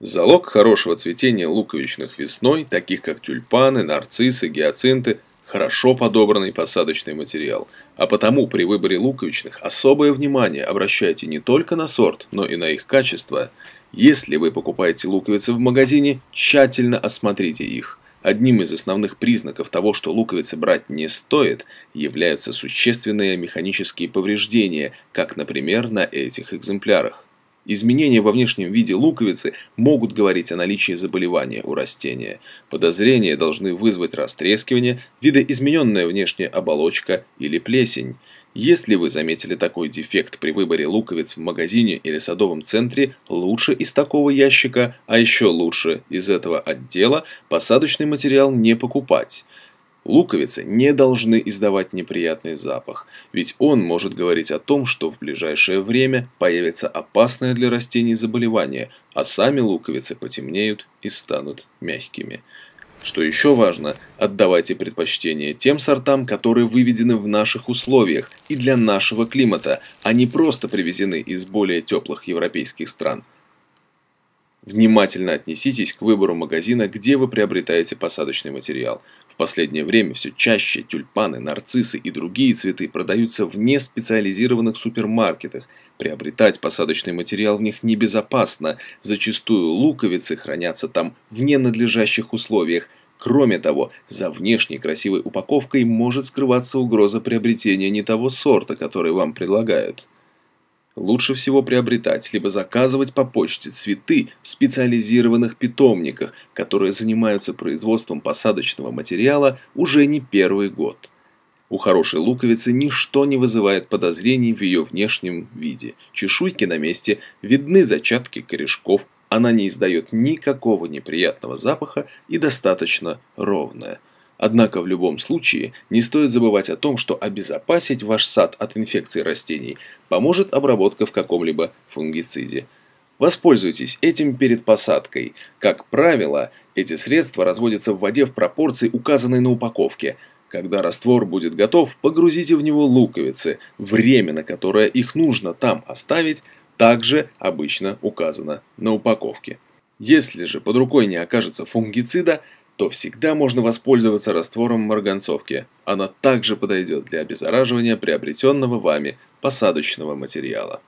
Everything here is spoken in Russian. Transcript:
Залог хорошего цветения луковичных весной, таких как тюльпаны, нарциссы, гиацинты, хорошо подобранный посадочный материал. А потому при выборе луковичных особое внимание обращайте не только на сорт, но и на их качество. Если вы покупаете луковицы в магазине, тщательно осмотрите их. Одним из основных признаков того, что луковицы брать не стоит, являются существенные механические повреждения, как, например, на этих экземплярах. Изменения во внешнем виде луковицы могут говорить о наличии заболевания у растения. Подозрения должны вызвать растрескивание, видоизмененная внешняя оболочка или плесень. Если вы заметили такой дефект при выборе луковиц в магазине или садовом центре, лучше из такого ящика, а еще лучше из этого отдела посадочный материал не покупать. Луковицы не должны издавать неприятный запах, ведь он может говорить о том, что в ближайшее время появится опасное для растений заболевание, а сами луковицы потемнеют и станут мягкими. Что еще важно, отдавайте предпочтение тем сортам, которые выведены в наших условиях и для нашего климата, а не просто привезены из более теплых европейских стран. Внимательно отнеситесь к выбору магазина, где вы приобретаете посадочный материал последнее время все чаще тюльпаны, нарциссы и другие цветы продаются в неспециализированных супермаркетах. Приобретать посадочный материал в них небезопасно, зачастую луковицы хранятся там в ненадлежащих условиях. Кроме того, за внешней красивой упаковкой может скрываться угроза приобретения не того сорта, который вам предлагают лучше всего приобретать либо заказывать по почте цветы в специализированных питомниках, которые занимаются производством посадочного материала уже не первый год. У хорошей луковицы ничто не вызывает подозрений в ее внешнем виде. Чешуйки на месте, видны зачатки корешков, она не издает никакого неприятного запаха и достаточно ровная – Однако в любом случае не стоит забывать о том, что обезопасить ваш сад от инфекций растений поможет обработка в каком-либо фунгициде. Воспользуйтесь этим перед посадкой. Как правило, эти средства разводятся в воде в пропорции, указанной на упаковке. Когда раствор будет готов, погрузите в него луковицы. Время, на которое их нужно там оставить, также обычно указано на упаковке. Если же под рукой не окажется фунгицида, то всегда можно воспользоваться раствором марганцовки. Она также подойдет для обеззараживания приобретенного вами посадочного материала.